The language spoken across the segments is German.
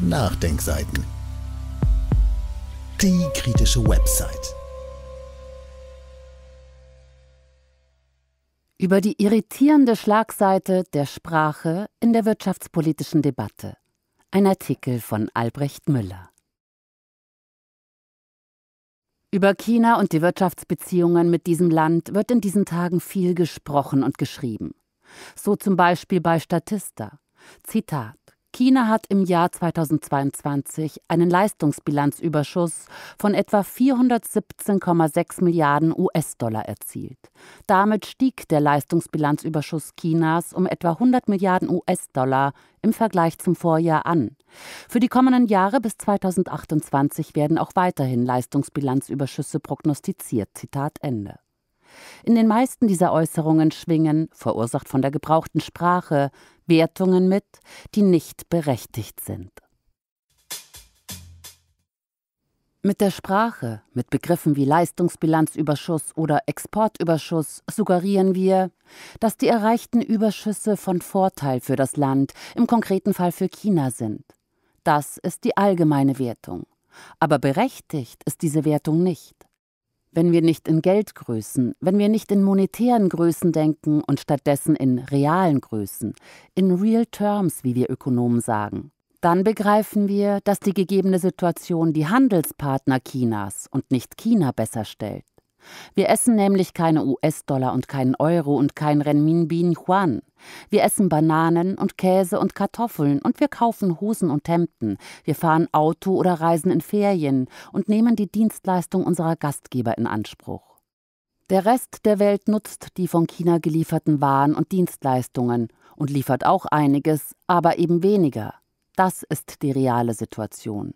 Nachdenkseiten. Die kritische Website. Über die irritierende Schlagseite der Sprache in der wirtschaftspolitischen Debatte. Ein Artikel von Albrecht Müller. Über China und die Wirtschaftsbeziehungen mit diesem Land wird in diesen Tagen viel gesprochen und geschrieben. So zum Beispiel bei Statista. Zitat China hat im Jahr 2022 einen Leistungsbilanzüberschuss von etwa 417,6 Milliarden US-Dollar erzielt. Damit stieg der Leistungsbilanzüberschuss Chinas um etwa 100 Milliarden US-Dollar im Vergleich zum Vorjahr an. Für die kommenden Jahre bis 2028 werden auch weiterhin Leistungsbilanzüberschüsse prognostiziert. Zitat Ende. In den meisten dieser Äußerungen schwingen, verursacht von der gebrauchten Sprache, Wertungen mit, die nicht berechtigt sind. Mit der Sprache, mit Begriffen wie Leistungsbilanzüberschuss oder Exportüberschuss suggerieren wir, dass die erreichten Überschüsse von Vorteil für das Land, im konkreten Fall für China sind. Das ist die allgemeine Wertung. Aber berechtigt ist diese Wertung nicht wenn wir nicht in Geldgrößen, wenn wir nicht in monetären Größen denken und stattdessen in realen Größen, in real terms, wie wir Ökonomen sagen. Dann begreifen wir, dass die gegebene Situation die Handelspartner Chinas und nicht China besser stellt. Wir essen nämlich keine US-Dollar und keinen Euro und kein Renminbin Yuan. Wir essen Bananen und Käse und Kartoffeln und wir kaufen Hosen und Hemden. Wir fahren Auto oder reisen in Ferien und nehmen die Dienstleistung unserer Gastgeber in Anspruch. Der Rest der Welt nutzt die von China gelieferten Waren und Dienstleistungen und liefert auch einiges, aber eben weniger. Das ist die reale Situation.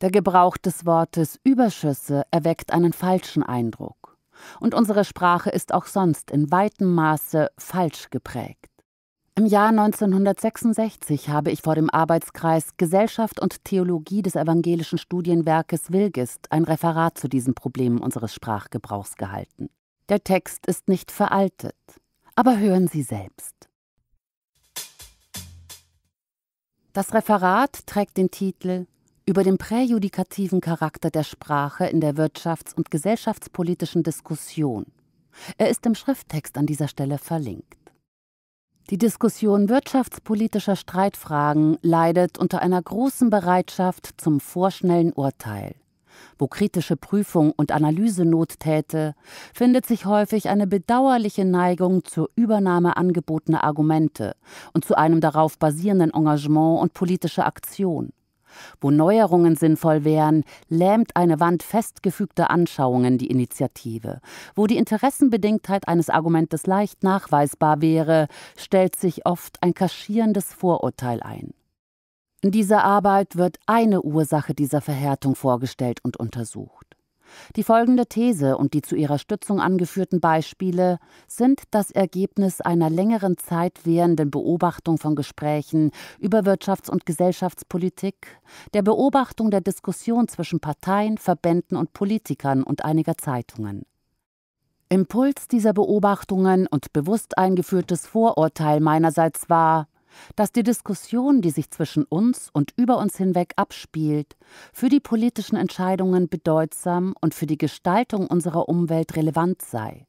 Der Gebrauch des Wortes Überschüsse erweckt einen falschen Eindruck. Und unsere Sprache ist auch sonst in weitem Maße falsch geprägt. Im Jahr 1966 habe ich vor dem Arbeitskreis Gesellschaft und Theologie des evangelischen Studienwerkes Wilgist ein Referat zu diesen Problemen unseres Sprachgebrauchs gehalten. Der Text ist nicht veraltet, aber hören Sie selbst. Das Referat trägt den Titel über den präjudikativen Charakter der Sprache in der wirtschafts- und gesellschaftspolitischen Diskussion. Er ist im Schrifttext an dieser Stelle verlinkt. Die Diskussion wirtschaftspolitischer Streitfragen leidet unter einer großen Bereitschaft zum vorschnellen Urteil. Wo kritische Prüfung und Analyse Not täte, findet sich häufig eine bedauerliche Neigung zur Übernahme angebotener Argumente und zu einem darauf basierenden Engagement und politischer Aktion. Wo Neuerungen sinnvoll wären, lähmt eine Wand festgefügter Anschauungen die Initiative. Wo die Interessenbedingtheit eines Argumentes leicht nachweisbar wäre, stellt sich oft ein kaschierendes Vorurteil ein. In dieser Arbeit wird eine Ursache dieser Verhärtung vorgestellt und untersucht. Die folgende These und die zu ihrer Stützung angeführten Beispiele sind das Ergebnis einer längeren Zeit währenden Beobachtung von Gesprächen über Wirtschafts- und Gesellschaftspolitik, der Beobachtung der Diskussion zwischen Parteien, Verbänden und Politikern und einiger Zeitungen. Impuls dieser Beobachtungen und bewusst eingeführtes Vorurteil meinerseits war, dass die Diskussion, die sich zwischen uns und über uns hinweg abspielt, für die politischen Entscheidungen bedeutsam und für die Gestaltung unserer Umwelt relevant sei.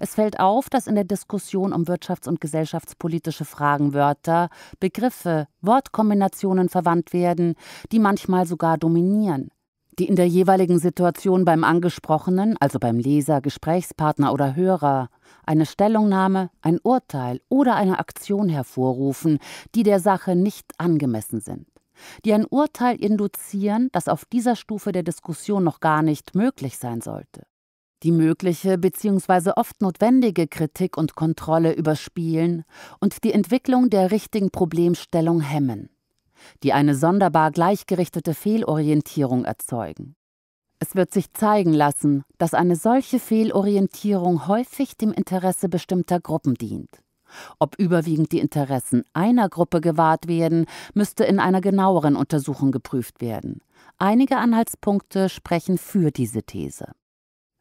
Es fällt auf, dass in der Diskussion um wirtschafts- und gesellschaftspolitische Fragen Wörter, Begriffe, Wortkombinationen verwandt werden, die manchmal sogar dominieren die in der jeweiligen Situation beim Angesprochenen, also beim Leser, Gesprächspartner oder Hörer, eine Stellungnahme, ein Urteil oder eine Aktion hervorrufen, die der Sache nicht angemessen sind, die ein Urteil induzieren, das auf dieser Stufe der Diskussion noch gar nicht möglich sein sollte. Die mögliche bzw. oft notwendige Kritik und Kontrolle überspielen und die Entwicklung der richtigen Problemstellung hemmen die eine sonderbar gleichgerichtete Fehlorientierung erzeugen. Es wird sich zeigen lassen, dass eine solche Fehlorientierung häufig dem Interesse bestimmter Gruppen dient. Ob überwiegend die Interessen einer Gruppe gewahrt werden, müsste in einer genaueren Untersuchung geprüft werden. Einige Anhaltspunkte sprechen für diese These.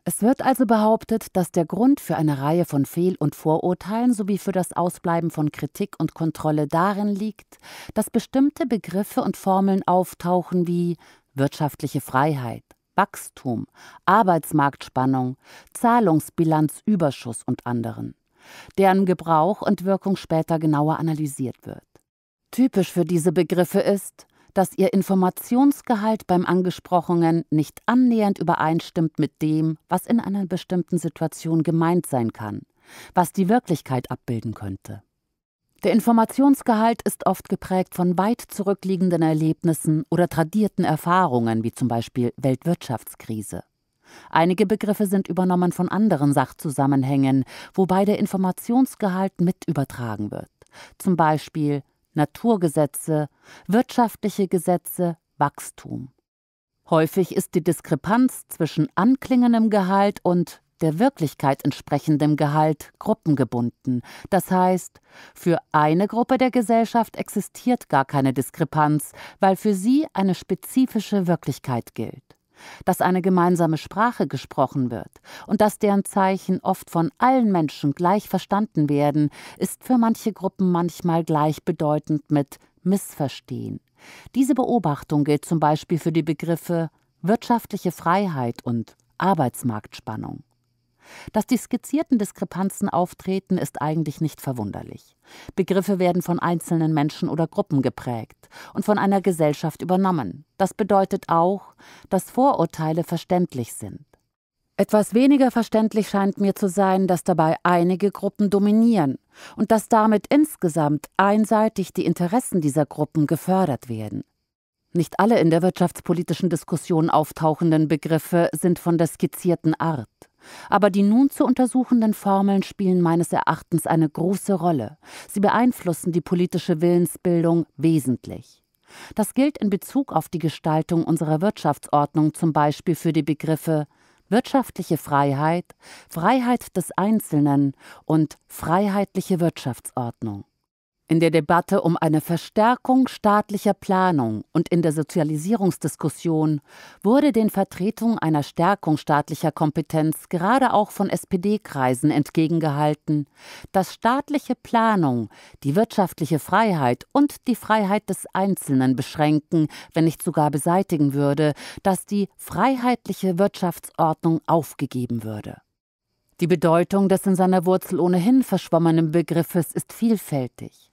Es wird also behauptet, dass der Grund für eine Reihe von Fehl- und Vorurteilen sowie für das Ausbleiben von Kritik und Kontrolle darin liegt, dass bestimmte Begriffe und Formeln auftauchen wie wirtschaftliche Freiheit, Wachstum, Arbeitsmarktspannung, Zahlungsbilanzüberschuss und anderen, deren Gebrauch und Wirkung später genauer analysiert wird. Typisch für diese Begriffe ist, dass ihr Informationsgehalt beim Angesprochenen nicht annähernd übereinstimmt mit dem, was in einer bestimmten Situation gemeint sein kann, was die Wirklichkeit abbilden könnte. Der Informationsgehalt ist oft geprägt von weit zurückliegenden Erlebnissen oder tradierten Erfahrungen, wie zum Beispiel Weltwirtschaftskrise. Einige Begriffe sind übernommen von anderen Sachzusammenhängen, wobei der Informationsgehalt mit übertragen wird. Zum Beispiel Naturgesetze, wirtschaftliche Gesetze, Wachstum. Häufig ist die Diskrepanz zwischen anklingendem Gehalt und der Wirklichkeit entsprechendem Gehalt gruppengebunden. Das heißt, für eine Gruppe der Gesellschaft existiert gar keine Diskrepanz, weil für sie eine spezifische Wirklichkeit gilt dass eine gemeinsame Sprache gesprochen wird und dass deren Zeichen oft von allen Menschen gleich verstanden werden, ist für manche Gruppen manchmal gleichbedeutend mit Missverstehen. Diese Beobachtung gilt zum Beispiel für die Begriffe wirtschaftliche Freiheit und Arbeitsmarktspannung. Dass die skizzierten Diskrepanzen auftreten, ist eigentlich nicht verwunderlich. Begriffe werden von einzelnen Menschen oder Gruppen geprägt und von einer Gesellschaft übernommen. Das bedeutet auch, dass Vorurteile verständlich sind. Etwas weniger verständlich scheint mir zu sein, dass dabei einige Gruppen dominieren und dass damit insgesamt einseitig die Interessen dieser Gruppen gefördert werden. Nicht alle in der wirtschaftspolitischen Diskussion auftauchenden Begriffe sind von der skizzierten Art. Aber die nun zu untersuchenden Formeln spielen meines Erachtens eine große Rolle. Sie beeinflussen die politische Willensbildung wesentlich. Das gilt in Bezug auf die Gestaltung unserer Wirtschaftsordnung zum Beispiel für die Begriffe wirtschaftliche Freiheit, Freiheit des Einzelnen und freiheitliche Wirtschaftsordnung. In der Debatte um eine Verstärkung staatlicher Planung und in der Sozialisierungsdiskussion wurde den Vertretungen einer Stärkung staatlicher Kompetenz gerade auch von SPD-Kreisen entgegengehalten, dass staatliche Planung die wirtschaftliche Freiheit und die Freiheit des Einzelnen beschränken, wenn nicht sogar beseitigen würde, dass die freiheitliche Wirtschaftsordnung aufgegeben würde. Die Bedeutung des in seiner Wurzel ohnehin verschwommenen Begriffes ist vielfältig.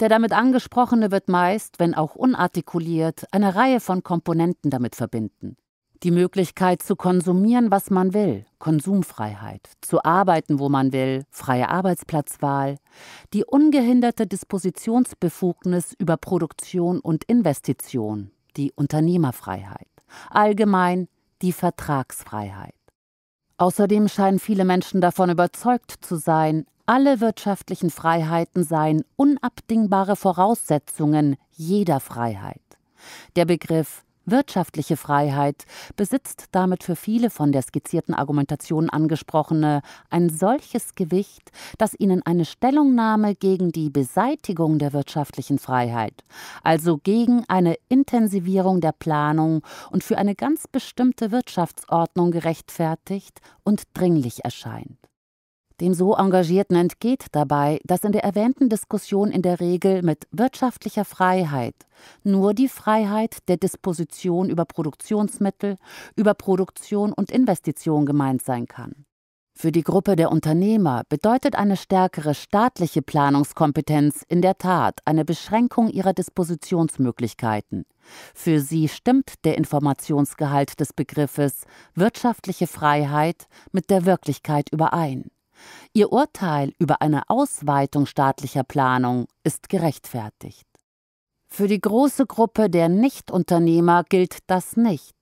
Der damit angesprochene wird meist, wenn auch unartikuliert, eine Reihe von Komponenten damit verbinden. Die Möglichkeit zu konsumieren, was man will, Konsumfreiheit, zu arbeiten, wo man will, freie Arbeitsplatzwahl, die ungehinderte Dispositionsbefugnis über Produktion und Investition, die Unternehmerfreiheit, allgemein die Vertragsfreiheit. Außerdem scheinen viele Menschen davon überzeugt zu sein, alle wirtschaftlichen Freiheiten seien unabdingbare Voraussetzungen jeder Freiheit. Der Begriff wirtschaftliche Freiheit besitzt damit für viele von der skizzierten Argumentation angesprochene ein solches Gewicht, dass ihnen eine Stellungnahme gegen die Beseitigung der wirtschaftlichen Freiheit, also gegen eine Intensivierung der Planung und für eine ganz bestimmte Wirtschaftsordnung gerechtfertigt und dringlich erscheint. Dem so Engagierten entgeht dabei, dass in der erwähnten Diskussion in der Regel mit wirtschaftlicher Freiheit nur die Freiheit der Disposition über Produktionsmittel, über Produktion und Investition gemeint sein kann. Für die Gruppe der Unternehmer bedeutet eine stärkere staatliche Planungskompetenz in der Tat eine Beschränkung ihrer Dispositionsmöglichkeiten. Für sie stimmt der Informationsgehalt des Begriffes wirtschaftliche Freiheit mit der Wirklichkeit überein. Ihr Urteil über eine Ausweitung staatlicher Planung ist gerechtfertigt. Für die große Gruppe der Nichtunternehmer gilt das nicht.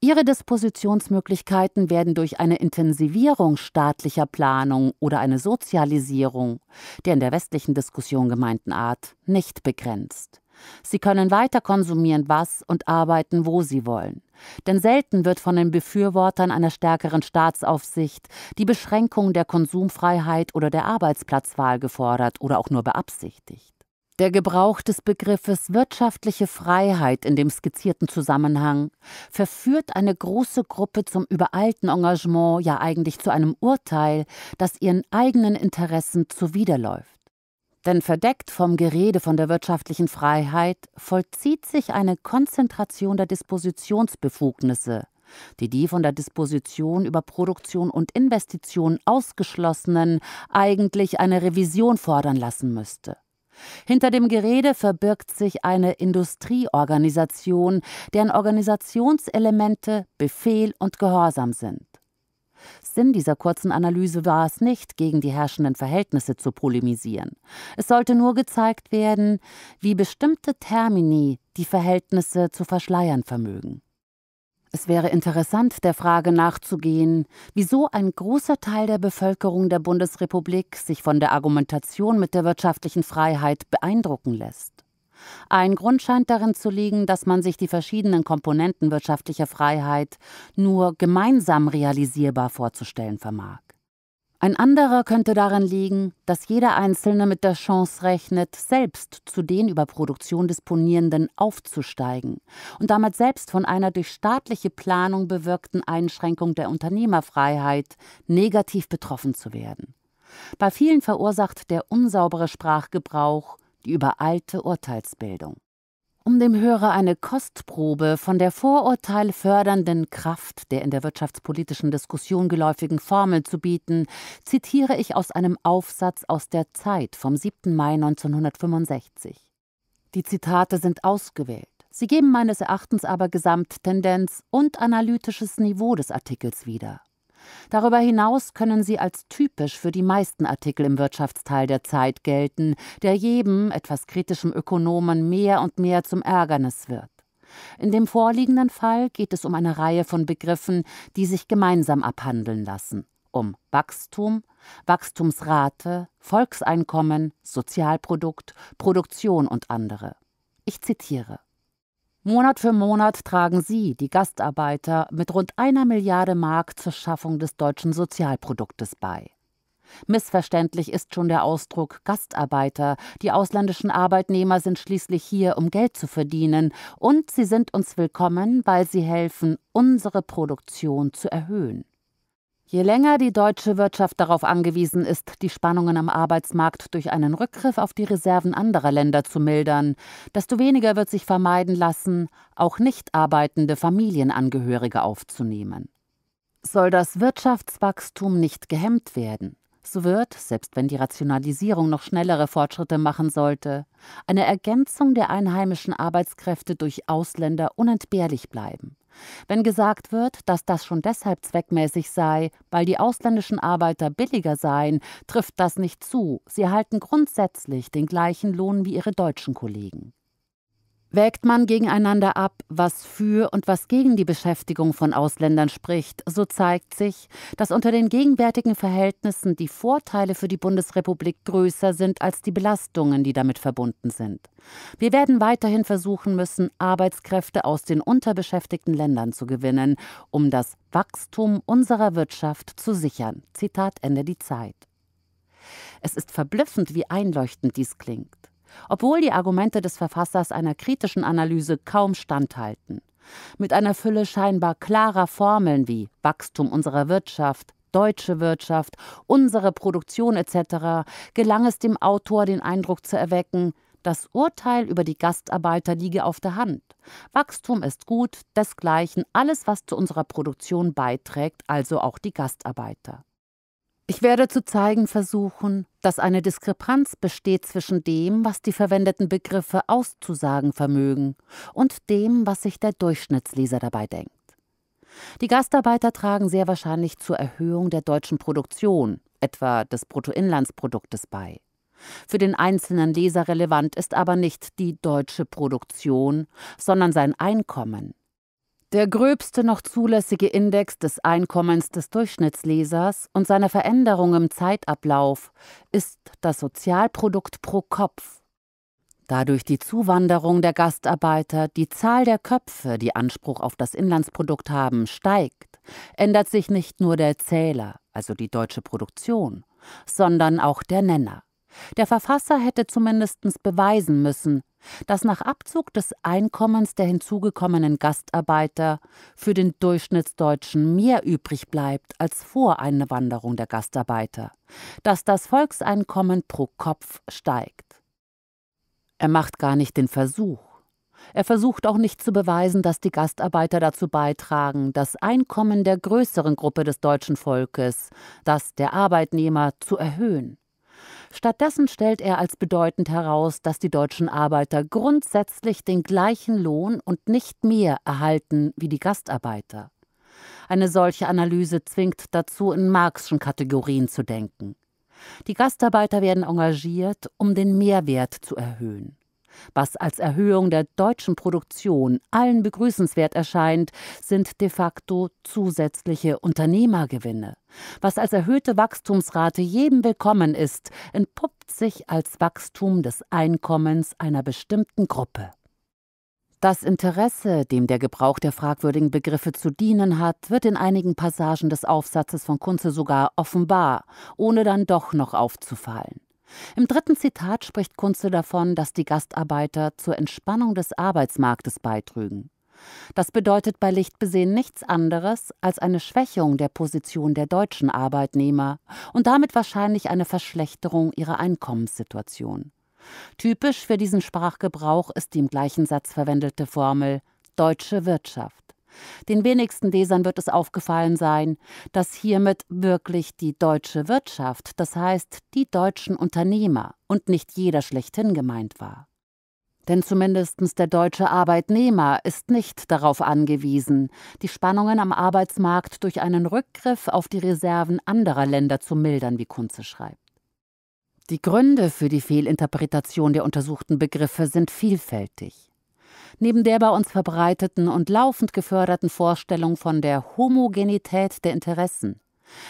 Ihre Dispositionsmöglichkeiten werden durch eine Intensivierung staatlicher Planung oder eine Sozialisierung der in der westlichen Diskussion gemeinten Art nicht begrenzt. Sie können weiter konsumieren, was und arbeiten, wo sie wollen. Denn selten wird von den Befürwortern einer stärkeren Staatsaufsicht die Beschränkung der Konsumfreiheit oder der Arbeitsplatzwahl gefordert oder auch nur beabsichtigt. Der Gebrauch des Begriffes wirtschaftliche Freiheit in dem skizzierten Zusammenhang verführt eine große Gruppe zum übereilten Engagement, ja eigentlich zu einem Urteil, das ihren eigenen Interessen zuwiderläuft. Denn verdeckt vom Gerede von der wirtschaftlichen Freiheit vollzieht sich eine Konzentration der Dispositionsbefugnisse, die die von der Disposition über Produktion und Investition ausgeschlossenen eigentlich eine Revision fordern lassen müsste. Hinter dem Gerede verbirgt sich eine Industrieorganisation, deren Organisationselemente Befehl und Gehorsam sind. Sinn dieser kurzen Analyse war es nicht, gegen die herrschenden Verhältnisse zu polemisieren. Es sollte nur gezeigt werden, wie bestimmte Termini die Verhältnisse zu verschleiern vermögen. Es wäre interessant, der Frage nachzugehen, wieso ein großer Teil der Bevölkerung der Bundesrepublik sich von der Argumentation mit der wirtschaftlichen Freiheit beeindrucken lässt. Ein Grund scheint darin zu liegen, dass man sich die verschiedenen Komponenten wirtschaftlicher Freiheit nur gemeinsam realisierbar vorzustellen vermag. Ein anderer könnte darin liegen, dass jeder Einzelne mit der Chance rechnet, selbst zu den über Produktion disponierenden aufzusteigen und damit selbst von einer durch staatliche Planung bewirkten Einschränkung der Unternehmerfreiheit negativ betroffen zu werden. Bei vielen verursacht der unsaubere Sprachgebrauch die übereilte Urteilsbildung. Um dem Hörer eine Kostprobe von der vorurteilfördernden Kraft der in der wirtschaftspolitischen Diskussion geläufigen Formel zu bieten, zitiere ich aus einem Aufsatz aus der Zeit vom 7. Mai 1965. Die Zitate sind ausgewählt. Sie geben meines Erachtens aber Gesamttendenz und analytisches Niveau des Artikels wieder. Darüber hinaus können sie als typisch für die meisten Artikel im Wirtschaftsteil der Zeit gelten, der jedem etwas kritischem Ökonomen mehr und mehr zum Ärgernis wird. In dem vorliegenden Fall geht es um eine Reihe von Begriffen, die sich gemeinsam abhandeln lassen um Wachstum, Wachstumsrate, Volkseinkommen, Sozialprodukt, Produktion und andere. Ich zitiere Monat für Monat tragen sie, die Gastarbeiter, mit rund einer Milliarde Mark zur Schaffung des deutschen Sozialproduktes bei. Missverständlich ist schon der Ausdruck Gastarbeiter. Die ausländischen Arbeitnehmer sind schließlich hier, um Geld zu verdienen, und sie sind uns willkommen, weil sie helfen, unsere Produktion zu erhöhen. Je länger die deutsche Wirtschaft darauf angewiesen ist, die Spannungen am Arbeitsmarkt durch einen Rückgriff auf die Reserven anderer Länder zu mildern, desto weniger wird sich vermeiden lassen, auch nicht arbeitende Familienangehörige aufzunehmen. Soll das Wirtschaftswachstum nicht gehemmt werden, so wird, selbst wenn die Rationalisierung noch schnellere Fortschritte machen sollte, eine Ergänzung der einheimischen Arbeitskräfte durch Ausländer unentbehrlich bleiben. Wenn gesagt wird, dass das schon deshalb zweckmäßig sei, weil die ausländischen Arbeiter billiger seien, trifft das nicht zu. Sie erhalten grundsätzlich den gleichen Lohn wie ihre deutschen Kollegen. Wägt man gegeneinander ab, was für und was gegen die Beschäftigung von Ausländern spricht, so zeigt sich, dass unter den gegenwärtigen Verhältnissen die Vorteile für die Bundesrepublik größer sind als die Belastungen, die damit verbunden sind. Wir werden weiterhin versuchen müssen, Arbeitskräfte aus den unterbeschäftigten Ländern zu gewinnen, um das Wachstum unserer Wirtschaft zu sichern. Zitat Ende die Zeit. Es ist verblüffend, wie einleuchtend dies klingt obwohl die Argumente des Verfassers einer kritischen Analyse kaum standhalten. Mit einer Fülle scheinbar klarer Formeln wie Wachstum unserer Wirtschaft, deutsche Wirtschaft, unsere Produktion etc. gelang es dem Autor, den Eindruck zu erwecken, das Urteil über die Gastarbeiter liege auf der Hand. Wachstum ist gut, desgleichen alles, was zu unserer Produktion beiträgt, also auch die Gastarbeiter. Ich werde zu zeigen versuchen, dass eine Diskrepanz besteht zwischen dem, was die verwendeten Begriffe auszusagen vermögen, und dem, was sich der Durchschnittsleser dabei denkt. Die Gastarbeiter tragen sehr wahrscheinlich zur Erhöhung der deutschen Produktion, etwa des Bruttoinlandsproduktes, bei. Für den einzelnen Leser relevant ist aber nicht die deutsche Produktion, sondern sein Einkommen. Der gröbste noch zulässige Index des Einkommens des Durchschnittslesers und seiner Veränderung im Zeitablauf ist das Sozialprodukt pro Kopf. Da durch die Zuwanderung der Gastarbeiter die Zahl der Köpfe, die Anspruch auf das Inlandsprodukt haben, steigt, ändert sich nicht nur der Zähler, also die deutsche Produktion, sondern auch der Nenner. Der Verfasser hätte zumindest beweisen müssen, dass nach Abzug des Einkommens der hinzugekommenen Gastarbeiter für den Durchschnittsdeutschen mehr übrig bleibt als vor Einwanderung der Gastarbeiter, dass das Volkseinkommen pro Kopf steigt. Er macht gar nicht den Versuch. Er versucht auch nicht zu beweisen, dass die Gastarbeiter dazu beitragen, das Einkommen der größeren Gruppe des deutschen Volkes, das der Arbeitnehmer, zu erhöhen. Stattdessen stellt er als bedeutend heraus, dass die deutschen Arbeiter grundsätzlich den gleichen Lohn und nicht mehr erhalten wie die Gastarbeiter. Eine solche Analyse zwingt dazu, in marxischen Kategorien zu denken. Die Gastarbeiter werden engagiert, um den Mehrwert zu erhöhen. Was als Erhöhung der deutschen Produktion allen begrüßenswert erscheint, sind de facto zusätzliche Unternehmergewinne. Was als erhöhte Wachstumsrate jedem willkommen ist, entpuppt sich als Wachstum des Einkommens einer bestimmten Gruppe. Das Interesse, dem der Gebrauch der fragwürdigen Begriffe zu dienen hat, wird in einigen Passagen des Aufsatzes von Kunze sogar offenbar, ohne dann doch noch aufzufallen. Im dritten Zitat spricht Kunze davon, dass die Gastarbeiter zur Entspannung des Arbeitsmarktes beitrügen. Das bedeutet bei Lichtbesehen nichts anderes als eine Schwächung der Position der deutschen Arbeitnehmer und damit wahrscheinlich eine Verschlechterung ihrer Einkommenssituation. Typisch für diesen Sprachgebrauch ist die im gleichen Satz verwendete Formel deutsche Wirtschaft. Den wenigsten Lesern wird es aufgefallen sein, dass hiermit wirklich die deutsche Wirtschaft, das heißt die deutschen Unternehmer und nicht jeder schlechthin gemeint war. Denn zumindest der deutsche Arbeitnehmer ist nicht darauf angewiesen, die Spannungen am Arbeitsmarkt durch einen Rückgriff auf die Reserven anderer Länder zu mildern, wie Kunze schreibt. Die Gründe für die Fehlinterpretation der untersuchten Begriffe sind vielfältig. Neben der bei uns verbreiteten und laufend geförderten Vorstellung von der Homogenität der Interessen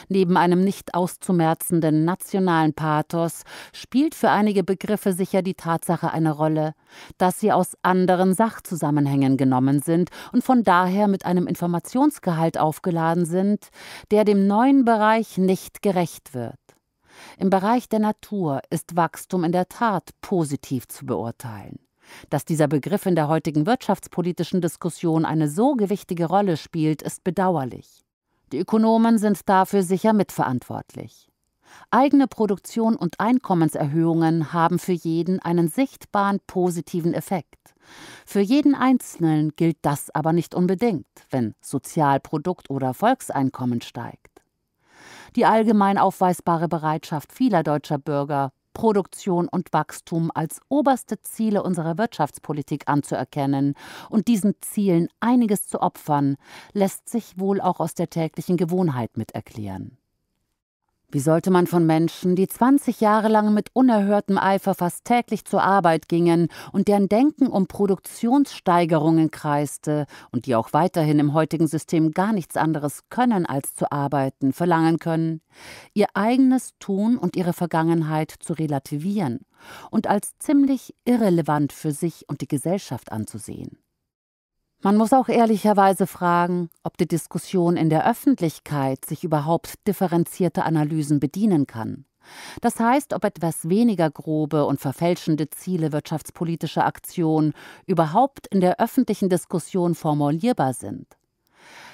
Neben einem nicht auszumerzenden nationalen Pathos spielt für einige Begriffe sicher die Tatsache eine Rolle, dass sie aus anderen Sachzusammenhängen genommen sind und von daher mit einem Informationsgehalt aufgeladen sind, der dem neuen Bereich nicht gerecht wird. Im Bereich der Natur ist Wachstum in der Tat positiv zu beurteilen. Dass dieser Begriff in der heutigen wirtschaftspolitischen Diskussion eine so gewichtige Rolle spielt, ist bedauerlich. Die Ökonomen sind dafür sicher mitverantwortlich. Eigene Produktion und Einkommenserhöhungen haben für jeden einen sichtbaren positiven Effekt. Für jeden Einzelnen gilt das aber nicht unbedingt, wenn Sozialprodukt oder Volkseinkommen steigt. Die allgemein aufweisbare Bereitschaft vieler deutscher Bürger, Produktion und Wachstum als oberste Ziele unserer Wirtschaftspolitik anzuerkennen und diesen Zielen einiges zu opfern, lässt sich wohl auch aus der täglichen Gewohnheit miterklären. Wie sollte man von Menschen, die 20 Jahre lang mit unerhörtem Eifer fast täglich zur Arbeit gingen und deren Denken um Produktionssteigerungen kreiste und die auch weiterhin im heutigen System gar nichts anderes können als zu arbeiten, verlangen können, ihr eigenes Tun und ihre Vergangenheit zu relativieren und als ziemlich irrelevant für sich und die Gesellschaft anzusehen? Man muss auch ehrlicherweise fragen, ob die Diskussion in der Öffentlichkeit sich überhaupt differenzierter Analysen bedienen kann. Das heißt, ob etwas weniger grobe und verfälschende Ziele wirtschaftspolitischer Aktionen überhaupt in der öffentlichen Diskussion formulierbar sind.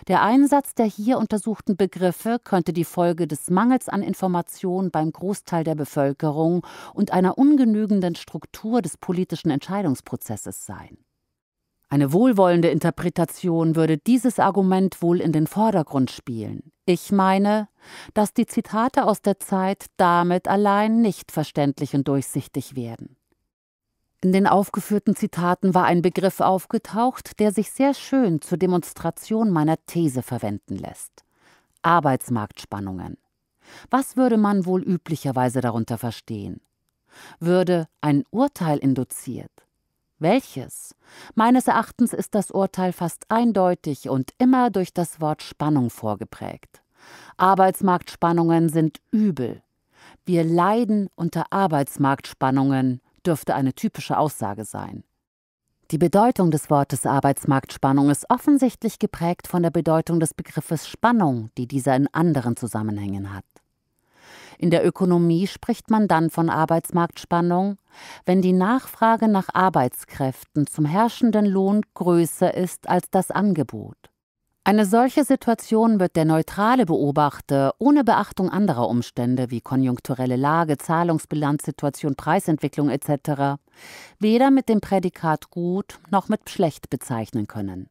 Der Einsatz der hier untersuchten Begriffe könnte die Folge des Mangels an Information beim Großteil der Bevölkerung und einer ungenügenden Struktur des politischen Entscheidungsprozesses sein. Eine wohlwollende Interpretation würde dieses Argument wohl in den Vordergrund spielen. Ich meine, dass die Zitate aus der Zeit damit allein nicht verständlich und durchsichtig werden. In den aufgeführten Zitaten war ein Begriff aufgetaucht, der sich sehr schön zur Demonstration meiner These verwenden lässt. Arbeitsmarktspannungen. Was würde man wohl üblicherweise darunter verstehen? Würde ein Urteil induziert? Welches? Meines Erachtens ist das Urteil fast eindeutig und immer durch das Wort Spannung vorgeprägt. Arbeitsmarktspannungen sind übel. Wir leiden unter Arbeitsmarktspannungen, dürfte eine typische Aussage sein. Die Bedeutung des Wortes Arbeitsmarktspannung ist offensichtlich geprägt von der Bedeutung des Begriffes Spannung, die dieser in anderen Zusammenhängen hat. In der Ökonomie spricht man dann von Arbeitsmarktspannung, wenn die Nachfrage nach Arbeitskräften zum herrschenden Lohn größer ist als das Angebot. Eine solche Situation wird der neutrale Beobachter ohne Beachtung anderer Umstände wie konjunkturelle Lage, Zahlungsbilanzsituation, Preisentwicklung etc. weder mit dem Prädikat gut noch mit schlecht bezeichnen können.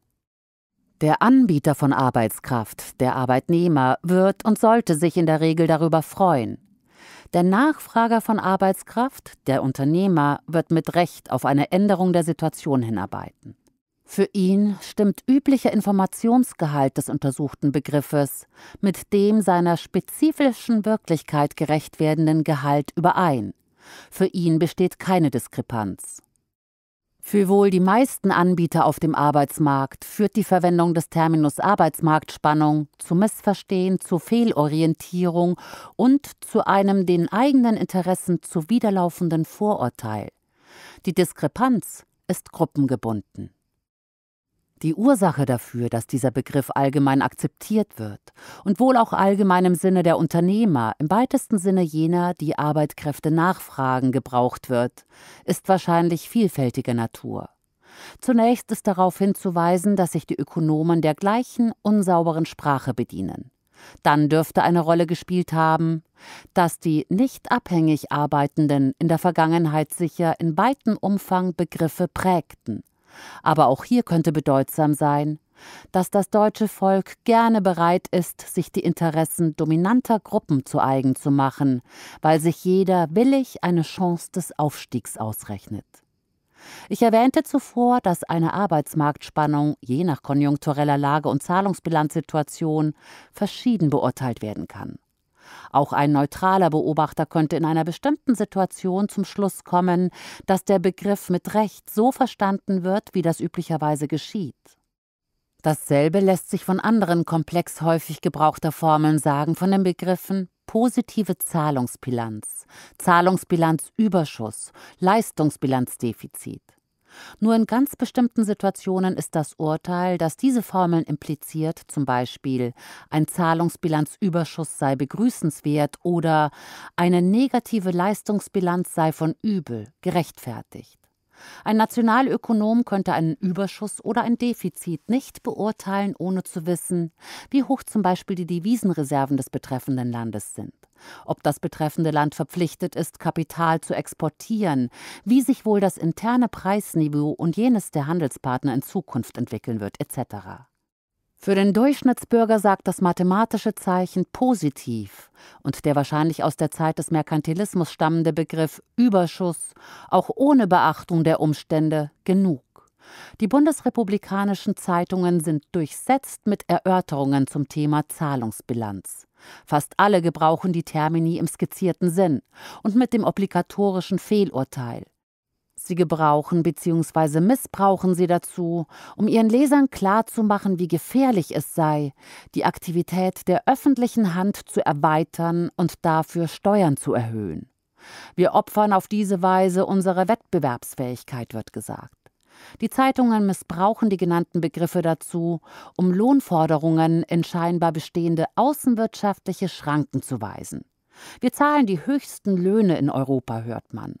Der Anbieter von Arbeitskraft, der Arbeitnehmer, wird und sollte sich in der Regel darüber freuen. Der Nachfrager von Arbeitskraft, der Unternehmer, wird mit Recht auf eine Änderung der Situation hinarbeiten. Für ihn stimmt üblicher Informationsgehalt des untersuchten Begriffes mit dem seiner spezifischen Wirklichkeit gerecht werdenden Gehalt überein. Für ihn besteht keine Diskrepanz. Für wohl die meisten Anbieter auf dem Arbeitsmarkt führt die Verwendung des Terminus Arbeitsmarktspannung zu Missverstehen, zu Fehlorientierung und zu einem den eigenen Interessen zuwiderlaufenden Vorurteil. Die Diskrepanz ist gruppengebunden. Die Ursache dafür, dass dieser Begriff allgemein akzeptiert wird und wohl auch allgemein im Sinne der Unternehmer, im weitesten Sinne jener, die Arbeitskräfte nachfragen, gebraucht wird, ist wahrscheinlich vielfältiger Natur. Zunächst ist darauf hinzuweisen, dass sich die Ökonomen der gleichen unsauberen Sprache bedienen. Dann dürfte eine Rolle gespielt haben, dass die nicht abhängig Arbeitenden in der Vergangenheit sicher in weitem Umfang Begriffe prägten aber auch hier könnte bedeutsam sein, dass das deutsche Volk gerne bereit ist, sich die Interessen dominanter Gruppen zu eigen zu machen, weil sich jeder willig eine Chance des Aufstiegs ausrechnet. Ich erwähnte zuvor, dass eine Arbeitsmarktspannung je nach konjunktureller Lage und Zahlungsbilanzsituation verschieden beurteilt werden kann. Auch ein neutraler Beobachter könnte in einer bestimmten Situation zum Schluss kommen, dass der Begriff mit Recht so verstanden wird, wie das üblicherweise geschieht. Dasselbe lässt sich von anderen komplex häufig gebrauchter Formeln sagen, von den Begriffen positive Zahlungsbilanz, Zahlungsbilanzüberschuss, Leistungsbilanzdefizit. Nur in ganz bestimmten Situationen ist das Urteil, das diese Formeln impliziert, zum Beispiel ein Zahlungsbilanzüberschuss sei begrüßenswert oder eine negative Leistungsbilanz sei von übel, gerechtfertigt. Ein Nationalökonom könnte einen Überschuss oder ein Defizit nicht beurteilen, ohne zu wissen, wie hoch zum Beispiel die Devisenreserven des betreffenden Landes sind ob das betreffende Land verpflichtet ist, Kapital zu exportieren, wie sich wohl das interne Preisniveau und jenes der Handelspartner in Zukunft entwickeln wird, etc. Für den Durchschnittsbürger sagt das mathematische Zeichen positiv und der wahrscheinlich aus der Zeit des Merkantilismus stammende Begriff Überschuss auch ohne Beachtung der Umstände genug. Die bundesrepublikanischen Zeitungen sind durchsetzt mit Erörterungen zum Thema Zahlungsbilanz. Fast alle gebrauchen die Termini im skizzierten Sinn und mit dem obligatorischen Fehlurteil. Sie gebrauchen bzw. missbrauchen sie dazu, um ihren Lesern klarzumachen, wie gefährlich es sei, die Aktivität der öffentlichen Hand zu erweitern und dafür Steuern zu erhöhen. Wir opfern auf diese Weise unsere Wettbewerbsfähigkeit, wird gesagt. Die Zeitungen missbrauchen die genannten Begriffe dazu, um Lohnforderungen in scheinbar bestehende außenwirtschaftliche Schranken zu weisen. Wir zahlen die höchsten Löhne in Europa, hört man.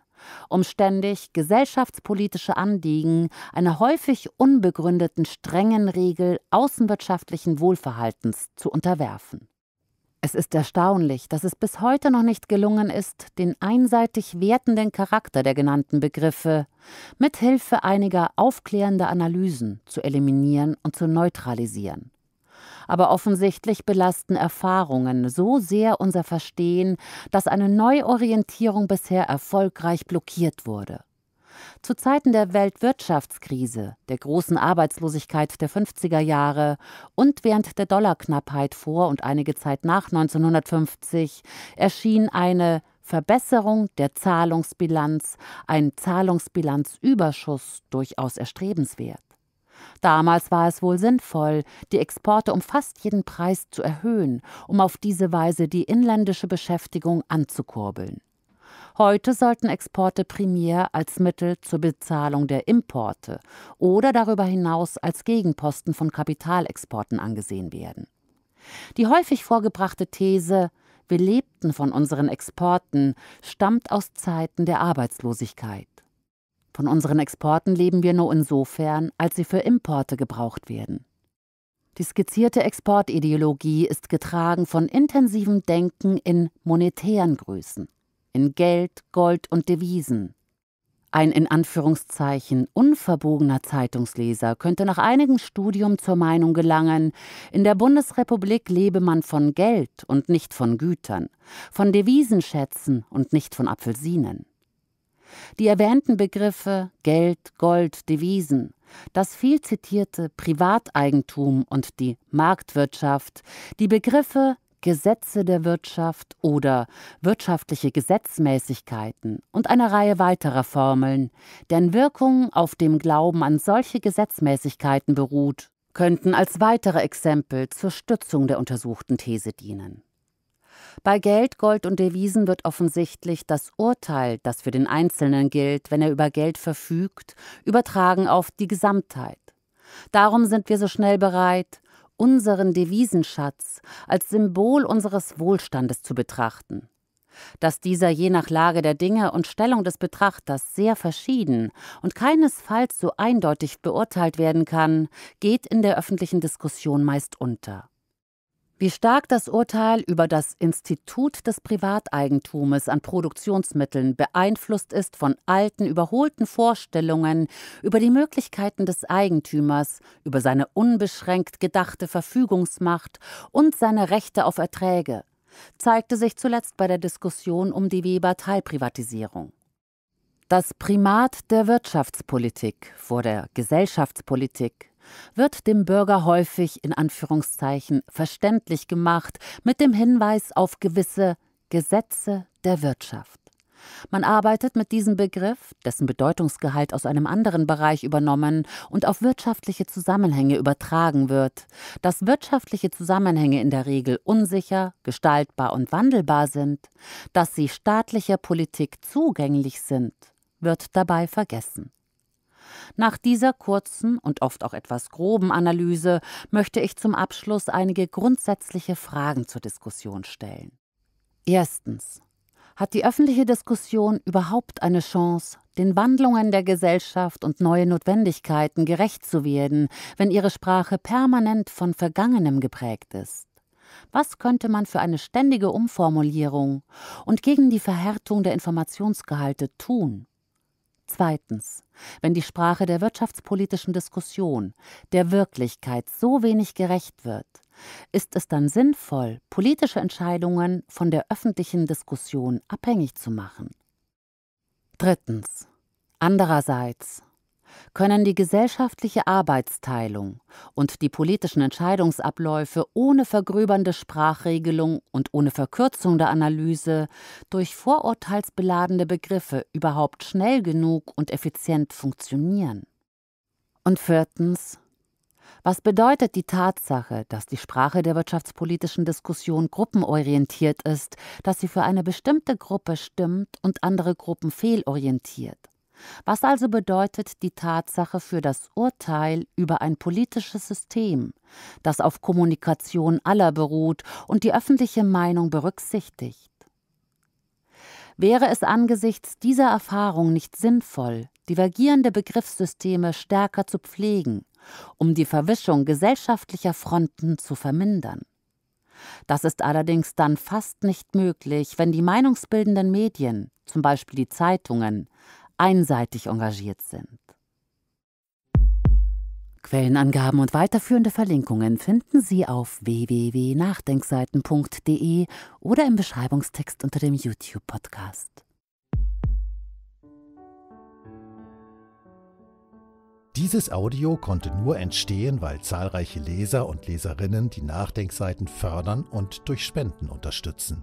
Um ständig gesellschaftspolitische Anliegen einer häufig unbegründeten strengen Regel außenwirtschaftlichen Wohlverhaltens zu unterwerfen. Es ist erstaunlich, dass es bis heute noch nicht gelungen ist, den einseitig wertenden Charakter der genannten Begriffe mit Hilfe einiger aufklärender Analysen zu eliminieren und zu neutralisieren. Aber offensichtlich belasten Erfahrungen so sehr unser Verstehen, dass eine Neuorientierung bisher erfolgreich blockiert wurde. Zu Zeiten der Weltwirtschaftskrise, der großen Arbeitslosigkeit der 50er Jahre und während der Dollarknappheit vor und einige Zeit nach 1950 erschien eine Verbesserung der Zahlungsbilanz, ein Zahlungsbilanzüberschuss durchaus erstrebenswert. Damals war es wohl sinnvoll, die Exporte um fast jeden Preis zu erhöhen, um auf diese Weise die inländische Beschäftigung anzukurbeln. Heute sollten Exporte primär als Mittel zur Bezahlung der Importe oder darüber hinaus als Gegenposten von Kapitalexporten angesehen werden. Die häufig vorgebrachte These wir lebten von unseren Exporten stammt aus Zeiten der Arbeitslosigkeit. Von unseren Exporten leben wir nur insofern, als sie für Importe gebraucht werden. Die skizzierte Exportideologie ist getragen von intensivem Denken in monetären Größen in Geld, Gold und Devisen. Ein in Anführungszeichen unverbogener Zeitungsleser könnte nach einigem Studium zur Meinung gelangen, in der Bundesrepublik lebe man von Geld und nicht von Gütern, von Devisenschätzen und nicht von Apfelsinen. Die erwähnten Begriffe Geld, Gold, Devisen, das viel zitierte Privateigentum und die Marktwirtschaft, die Begriffe Gesetze der Wirtschaft oder wirtschaftliche Gesetzmäßigkeiten und eine Reihe weiterer Formeln, deren Wirkung auf dem Glauben an solche Gesetzmäßigkeiten beruht, könnten als weitere Exempel zur Stützung der untersuchten These dienen. Bei Geld, Gold und Devisen wird offensichtlich das Urteil, das für den Einzelnen gilt, wenn er über Geld verfügt, übertragen auf die Gesamtheit. Darum sind wir so schnell bereit, unseren Devisenschatz als Symbol unseres Wohlstandes zu betrachten. Dass dieser je nach Lage der Dinge und Stellung des Betrachters sehr verschieden und keinesfalls so eindeutig beurteilt werden kann, geht in der öffentlichen Diskussion meist unter. Wie stark das Urteil über das Institut des Privateigentums an Produktionsmitteln beeinflusst ist von alten, überholten Vorstellungen über die Möglichkeiten des Eigentümers, über seine unbeschränkt gedachte Verfügungsmacht und seine Rechte auf Erträge, zeigte sich zuletzt bei der Diskussion um die Weber-Teilprivatisierung. Das Primat der Wirtschaftspolitik vor der Gesellschaftspolitik wird dem Bürger häufig in Anführungszeichen verständlich gemacht mit dem Hinweis auf gewisse Gesetze der Wirtschaft. Man arbeitet mit diesem Begriff, dessen Bedeutungsgehalt aus einem anderen Bereich übernommen und auf wirtschaftliche Zusammenhänge übertragen wird. Dass wirtschaftliche Zusammenhänge in der Regel unsicher, gestaltbar und wandelbar sind, dass sie staatlicher Politik zugänglich sind, wird dabei vergessen. Nach dieser kurzen und oft auch etwas groben Analyse möchte ich zum Abschluss einige grundsätzliche Fragen zur Diskussion stellen. Erstens. Hat die öffentliche Diskussion überhaupt eine Chance, den Wandlungen der Gesellschaft und neuen Notwendigkeiten gerecht zu werden, wenn ihre Sprache permanent von Vergangenem geprägt ist? Was könnte man für eine ständige Umformulierung und gegen die Verhärtung der Informationsgehalte tun? Zweitens, wenn die Sprache der wirtschaftspolitischen Diskussion der Wirklichkeit so wenig gerecht wird, ist es dann sinnvoll, politische Entscheidungen von der öffentlichen Diskussion abhängig zu machen? Drittens. Andererseits können die gesellschaftliche Arbeitsteilung und die politischen Entscheidungsabläufe ohne vergröbernde Sprachregelung und ohne Verkürzung der Analyse durch vorurteilsbeladene Begriffe überhaupt schnell genug und effizient funktionieren. Und viertens, was bedeutet die Tatsache, dass die Sprache der wirtschaftspolitischen Diskussion gruppenorientiert ist, dass sie für eine bestimmte Gruppe stimmt und andere Gruppen fehlorientiert? was also bedeutet die Tatsache für das Urteil über ein politisches System, das auf Kommunikation aller beruht und die öffentliche Meinung berücksichtigt. Wäre es angesichts dieser Erfahrung nicht sinnvoll, divergierende Begriffssysteme stärker zu pflegen, um die Verwischung gesellschaftlicher Fronten zu vermindern? Das ist allerdings dann fast nicht möglich, wenn die meinungsbildenden Medien, zum Beispiel die Zeitungen, einseitig engagiert sind. Quellenangaben und weiterführende Verlinkungen finden Sie auf www.nachdenkseiten.de oder im Beschreibungstext unter dem YouTube-Podcast. Dieses Audio konnte nur entstehen, weil zahlreiche Leser und Leserinnen die Nachdenkseiten fördern und durch Spenden unterstützen.